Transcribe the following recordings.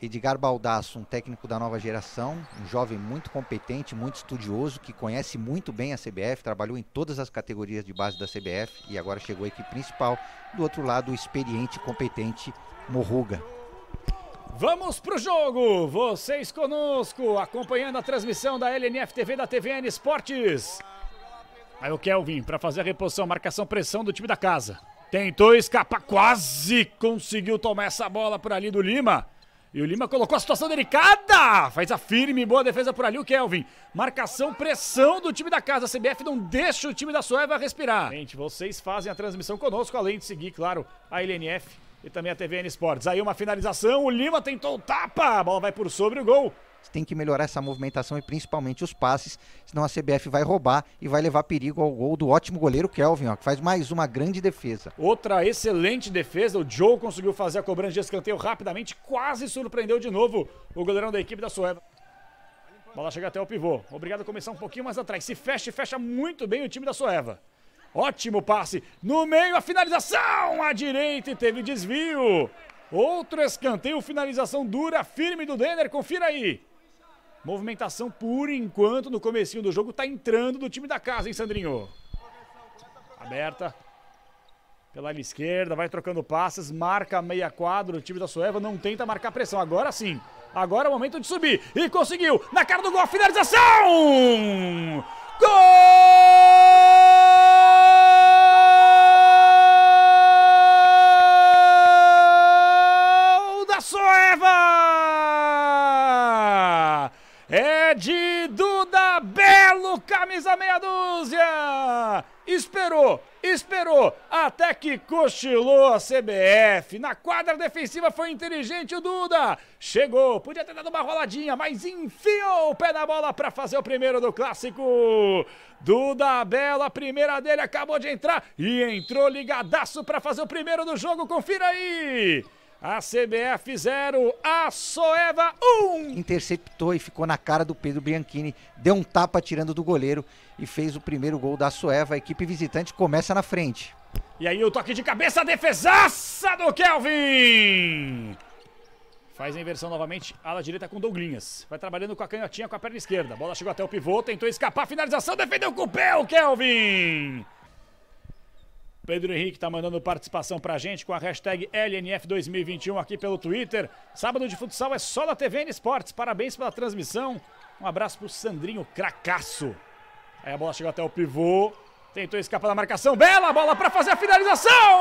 Edgar Baldasso, um técnico da nova geração, um jovem muito competente, muito estudioso, que conhece muito bem a CBF, trabalhou em todas as categorias de base da CBF e agora chegou à equipe principal. Do outro lado, o experiente e competente Morruga. Vamos pro jogo! Vocês conosco, acompanhando a transmissão da LNF TV da TVN Esportes. Aí o Kelvin para fazer a reposição, marcação, pressão do time da casa. Tentou escapar, quase conseguiu tomar essa bola por ali do Lima. E o Lima colocou a situação delicada. Faz a firme, boa defesa por ali o Kelvin. Marcação, pressão do time da casa. A CBF não deixa o time da Soeva respirar. Gente, vocês fazem a transmissão conosco, além de seguir, claro, a LNF e também a TVN Sports. Aí uma finalização, o Lima tentou o tapa. A bola vai por sobre o gol tem que melhorar essa movimentação e principalmente os passes, senão a CBF vai roubar e vai levar perigo ao gol do ótimo goleiro Kelvin, ó, que faz mais uma grande defesa. Outra excelente defesa, o Joe conseguiu fazer a cobrança de escanteio rapidamente, quase surpreendeu de novo o goleirão da equipe da Sueva. Bola chega até o pivô. Obrigado a começar um pouquinho mais atrás. Se fecha e fecha muito bem o time da Soeva. Ótimo passe. No meio, a finalização à direita e teve desvio. Outro escanteio, finalização dura, firme do Denner, confira aí. Movimentação por enquanto no comecinho do jogo, tá entrando do time da casa, hein, Sandrinho? Aberta. Pela esquerda, vai trocando passes, marca meia quadra, o time da Sueva não tenta marcar pressão, agora sim. Agora é o momento de subir, e conseguiu, na cara do gol, finalização! Gol! mais a meia dúzia. Esperou, esperou, até que cochilou a CBF. Na quadra defensiva foi inteligente o Duda. Chegou, podia ter dado uma roladinha, mas enfiou o pé na bola para fazer o primeiro do clássico. Duda Bela, a primeira dele, acabou de entrar e entrou ligadaço para fazer o primeiro do jogo. Confira aí. A CBF 0, a Soeva 1. Um. Interceptou e ficou na cara do Pedro Bianchini, deu um tapa tirando do goleiro e fez o primeiro gol da Soeva. A equipe visitante começa na frente. E aí o toque de cabeça, defesaça do Kelvin. Faz a inversão novamente, ala direita com Douglinhas. Vai trabalhando com a canhotinha com a perna esquerda. bola chegou até o pivô, tentou escapar, finalização, defendeu com o pé o Kelvin. Pedro Henrique está mandando participação para a gente com a hashtag LNF2021 aqui pelo Twitter. Sábado de futsal é só na TVN Esportes. Parabéns pela transmissão. Um abraço para o Sandrinho Cracasso. Aí a bola chegou até o pivô. Tentou escapar da marcação. Bela bola para fazer a finalização!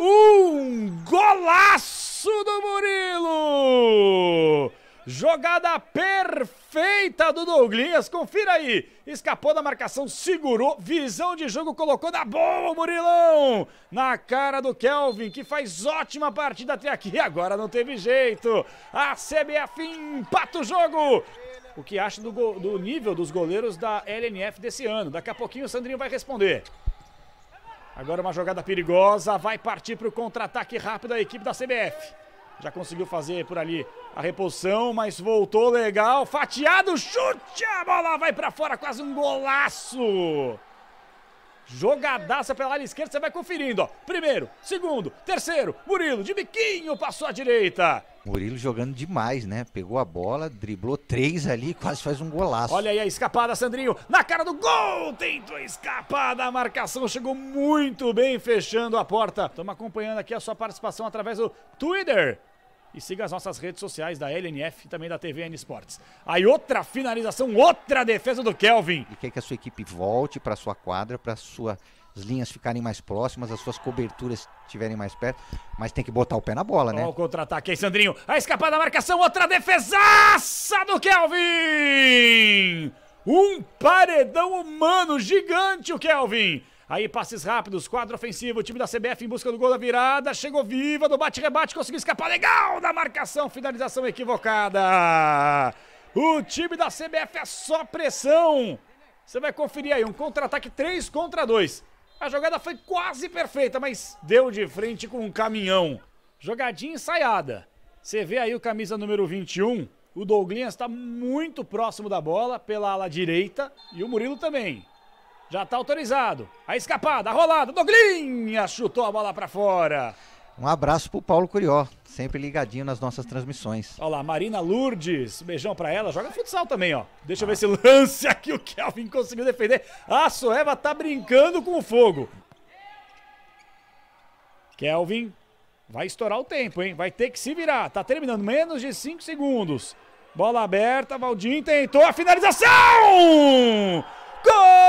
Um golaço do Murilo! Jogada perfeita do Douglas, confira aí. Escapou da marcação, segurou, visão de jogo, colocou na boa o Murilão. Na cara do Kelvin, que faz ótima partida até aqui, agora não teve jeito. A CBF empata o jogo. O que acha do, do nível dos goleiros da LNF desse ano? Daqui a pouquinho o Sandrinho vai responder. Agora uma jogada perigosa, vai partir para o contra-ataque rápido a equipe da CBF. Já conseguiu fazer por ali a repulsão, mas voltou legal. Fatiado, chute, a bola vai para fora, quase um golaço. Jogadaça pela área esquerda, você vai conferindo, ó. Primeiro, segundo, terceiro, Murilo, de biquinho, passou à direita. Murilo jogando demais, né? Pegou a bola, driblou três ali, quase faz um golaço. Olha aí a escapada, Sandrinho, na cara do gol! Tentou escapar da marcação, chegou muito bem fechando a porta. Estamos acompanhando aqui a sua participação através do Twitter. E siga as nossas redes sociais da LNF e também da TVN Esportes. Aí outra finalização, outra defesa do Kelvin. E quer que a sua equipe volte para sua quadra, para sua as linhas ficarem mais próximas, as suas coberturas estiverem mais perto, mas tem que botar o pé na bola, né? Olha o contra-ataque aí, Sandrinho. A escapada da marcação, outra defesaça do Kelvin! Um paredão humano gigante o Kelvin! Aí passes rápidos, quadro ofensivo, o time da CBF em busca do gol da virada, chegou viva do bate-rebate, conseguiu escapar legal da marcação, finalização equivocada. O time da CBF é só pressão. Você vai conferir aí, um contra-ataque 3 contra 2. A jogada foi quase perfeita, mas deu de frente com um caminhão. Jogadinha ensaiada. Você vê aí o camisa número 21. O Douglas está muito próximo da bola pela ala direita e o Murilo também. Já está autorizado. A escapada, a rolada, Douglinha chutou a bola para fora. Um abraço pro Paulo Curió, sempre ligadinho nas nossas transmissões. Olha lá, Marina Lourdes, beijão pra ela, joga futsal também, ó. Deixa ah. eu ver esse lance aqui, o Kelvin conseguiu defender. A Soeva tá brincando com o fogo. Kelvin vai estourar o tempo, hein? Vai ter que se virar. Tá terminando menos de 5 segundos. Bola aberta, Valdinho tentou a finalização! Gol!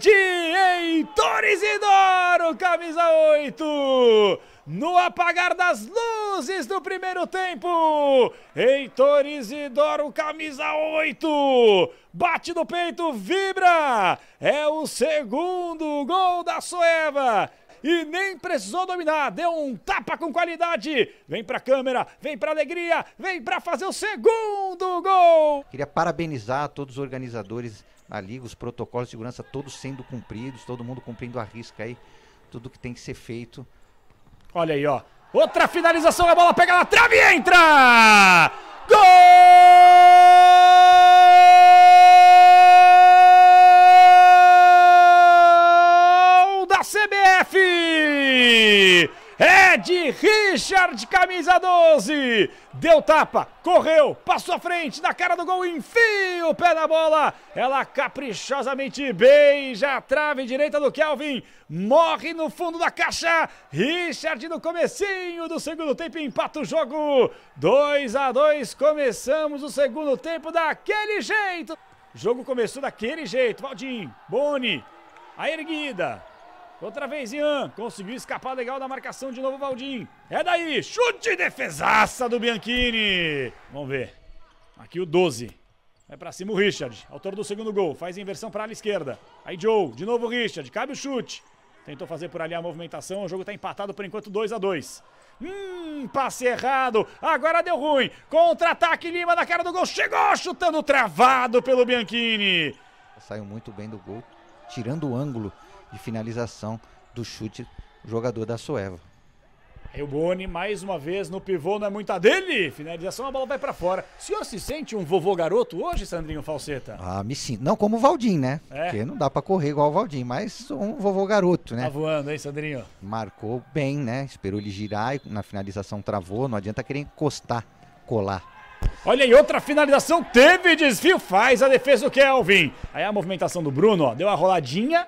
de Heitor Isidoro, camisa 8. No apagar das luzes do primeiro tempo, Heitor Isidoro, camisa 8, bate no peito, vibra, é o segundo gol da Soeva e nem precisou dominar. Deu um tapa com qualidade. Vem pra câmera, vem pra alegria, vem pra fazer o segundo gol. Gol! Queria parabenizar todos os organizadores da liga, os protocolos de segurança todos sendo cumpridos, todo mundo cumprindo a risca aí, tudo que tem que ser feito. Olha aí, ó. Outra finalização, a bola pega na trave e entra! Gol! é de Richard, camisa 12. Deu tapa, correu, passou à frente, na cara do gol, enfia o pé na bola. Ela caprichosamente beija a trave direita do Kelvin. Morre no fundo da caixa. Richard no comecinho do segundo tempo empata o jogo. 2 a 2 começamos o segundo tempo daquele jeito. O jogo começou daquele jeito. Valdinho, Boni, a erguida. Outra vez, Ian. Conseguiu escapar legal da marcação de novo, Valdinho. É daí. Chute defesaça do Bianchini. Vamos ver. Aqui o 12. Vai é pra cima o Richard. Autor do segundo gol. Faz inversão pra ala esquerda. Aí Joe. De novo o Richard. Cabe o chute. Tentou fazer por ali a movimentação. O jogo tá empatado por enquanto 2 a 2 Hum, passe errado. Agora deu ruim. Contra-ataque Lima na cara do gol. Chegou chutando travado pelo Bianchini. Saiu muito bem do gol, tirando o ângulo de finalização do chute jogador da Soeva. Aí o Boni, mais uma vez, no pivô, não é muita dele. Finalização, a bola vai para fora. O senhor se sente um vovô garoto hoje, Sandrinho Falseta? Ah, me sinto. Não como o Valdim, né? É. Porque não dá para correr igual o Valdim, mas um vovô garoto, né? Tá voando, hein, Sandrinho? Marcou bem, né? Esperou ele girar e na finalização travou. Não adianta querer encostar, colar. Olha aí, outra finalização, teve desvio, faz a defesa do Kelvin. Aí a movimentação do Bruno, ó, deu a roladinha,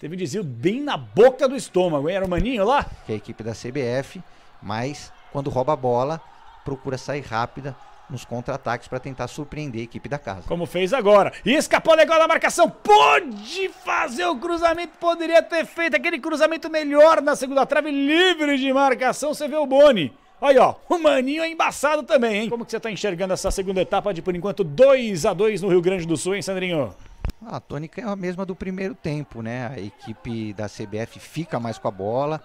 Teve um desvio bem na boca do estômago, hein? Era o Maninho lá? Que é a equipe da CBF, mas quando rouba a bola, procura sair rápida nos contra-ataques para tentar surpreender a equipe da casa. Como fez agora. E escapou legal da marcação. Pode fazer o cruzamento. Poderia ter feito aquele cruzamento melhor na segunda trave, livre de marcação. Você vê o Boni. Aí, ó, o Maninho é embaçado também, hein? Como que você está enxergando essa segunda etapa de, por enquanto, 2 a 2 no Rio Grande do Sul, hein, Sandrinho? A tônica é a mesma do primeiro tempo, né? A equipe da CBF fica mais com a bola,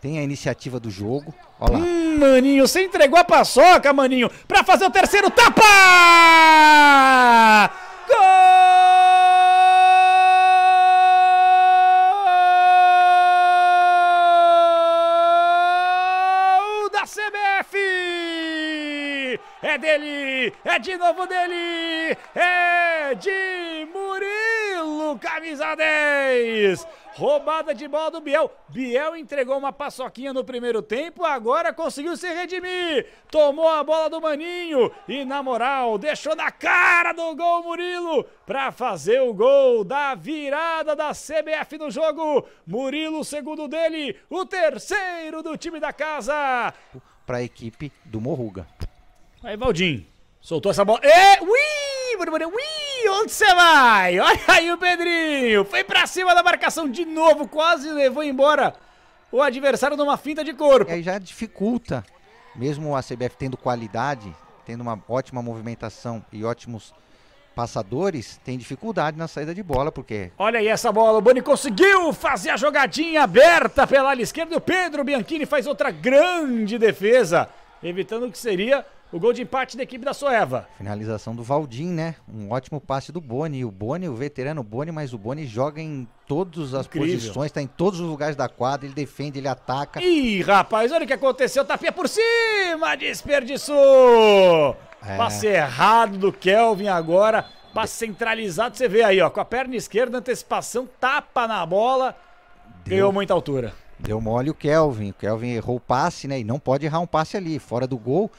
tem a iniciativa do jogo. Olha lá. Hum, maninho, você entregou a paçoca, maninho, pra fazer o terceiro tapa! Gol da CBF! É dele! É de novo dele! 10. Roubada de bola do Biel. Biel entregou uma paçoquinha no primeiro tempo, agora conseguiu se redimir. Tomou a bola do Maninho e, na moral, deixou na cara do gol Murilo para fazer o gol da virada da CBF no jogo. Murilo, segundo dele, o terceiro do time da casa. Para a equipe do Morruga. Aí, Valdinho, soltou essa bola. E... É, ui! onde você vai? Olha aí o Pedrinho. Foi pra cima da marcação de novo. Quase levou embora o adversário numa finta de corpo. E aí já dificulta. Mesmo a CBF tendo qualidade, tendo uma ótima movimentação e ótimos passadores, tem dificuldade na saída de bola, porque... Olha aí essa bola, o Boni conseguiu fazer a jogadinha aberta pela ala esquerda. O Pedro Bianchini faz outra grande defesa, evitando o que seria o gol de empate da equipe da Soeva. Finalização do Valdim, né? Um ótimo passe do Boni. O Boni, o veterano Boni, mas o Boni joga em todas as Incrível. posições, tá em todos os lugares da quadra, ele defende, ele ataca. Ih, rapaz, olha o que aconteceu. Tapia por cima, desperdiçou! É. Passe errado do Kelvin agora. Passe centralizado, você vê aí, ó. Com a perna esquerda, antecipação, tapa na bola. Deu. Ganhou muita altura. Deu mole o Kelvin. O Kelvin errou o passe, né? E não pode errar um passe ali, fora do gol.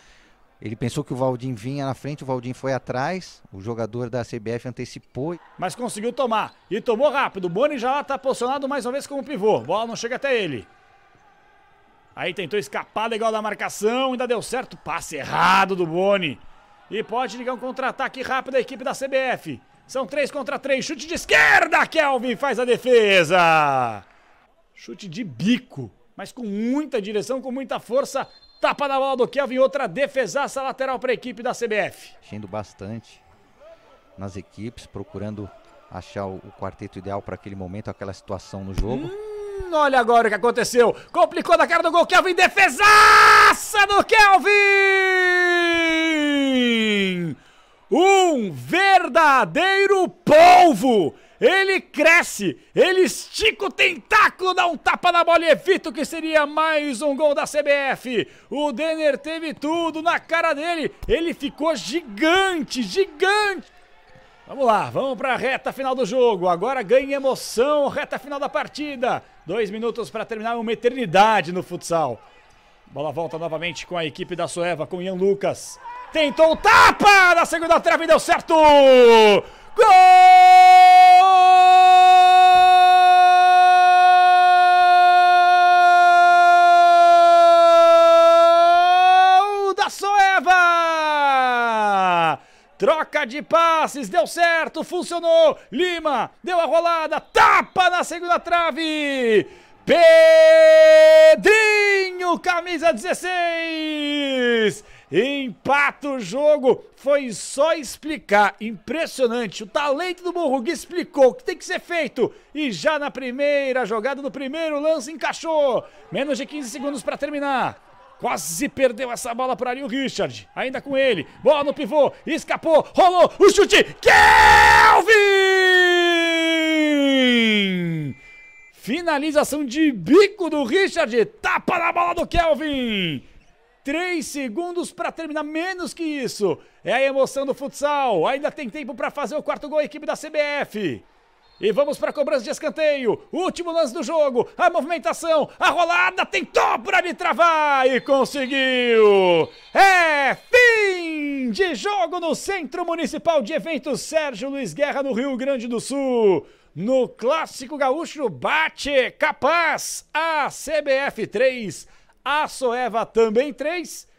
Ele pensou que o Valdin vinha na frente, o Valdin foi atrás, o jogador da CBF antecipou. Mas conseguiu tomar e tomou rápido. O Boni já está posicionado mais uma vez como pivô. Bola não chega até ele. Aí tentou escapar legal da marcação, ainda deu certo. Passe errado do Boni. E pode ligar um contra-ataque rápido da equipe da CBF. São três contra três. Chute de esquerda, Kelvin faz a defesa. Chute de bico mas com muita direção, com muita força. Tapa na bola do Kelvin, outra defesaça lateral para a equipe da CBF. Mexendo bastante nas equipes, procurando achar o quarteto ideal para aquele momento, aquela situação no jogo. Hum, olha agora o que aconteceu. Complicou na cara do gol, Kelvin, defesaça do Kelvin! Um verdadeiro polvo! ele cresce, ele estica o tentáculo, dá um tapa na bola e evita o que seria mais um gol da CBF. O Denner teve tudo na cara dele, ele ficou gigante, gigante. Vamos lá, vamos para a reta final do jogo. Agora ganha emoção, reta final da partida. Dois minutos para terminar, uma eternidade no futsal. Bola volta novamente com a equipe da Soeva, com Ian Lucas. Tentou o tapa na segunda trave e deu certo! Gol! Troca de passes, deu certo, funcionou. Lima deu a rolada, tapa na segunda trave. Pedrinho, camisa 16. Empata o jogo, foi só explicar. Impressionante, o talento do Borrugui explicou o que tem que ser feito. E já na primeira jogada do primeiro lance encaixou. Menos de 15 segundos para terminar. Quase perdeu essa bola para ali o Richard. Ainda com ele. Bola no pivô. Escapou. Rolou. O chute. Kelvin! Finalização de bico do Richard. Tapa na bola do Kelvin. Três segundos para terminar, menos que isso. É a emoção do futsal. Ainda tem tempo para fazer o quarto gol, a equipe da CBF. E vamos para a cobrança de escanteio. Último lance do jogo. A movimentação, a rolada, tentou para me travar e conseguiu. É fim de jogo no Centro Municipal de Eventos Sérgio Luiz Guerra, no Rio Grande do Sul. No Clássico Gaúcho, bate capaz a CBF 3, a Soeva também 3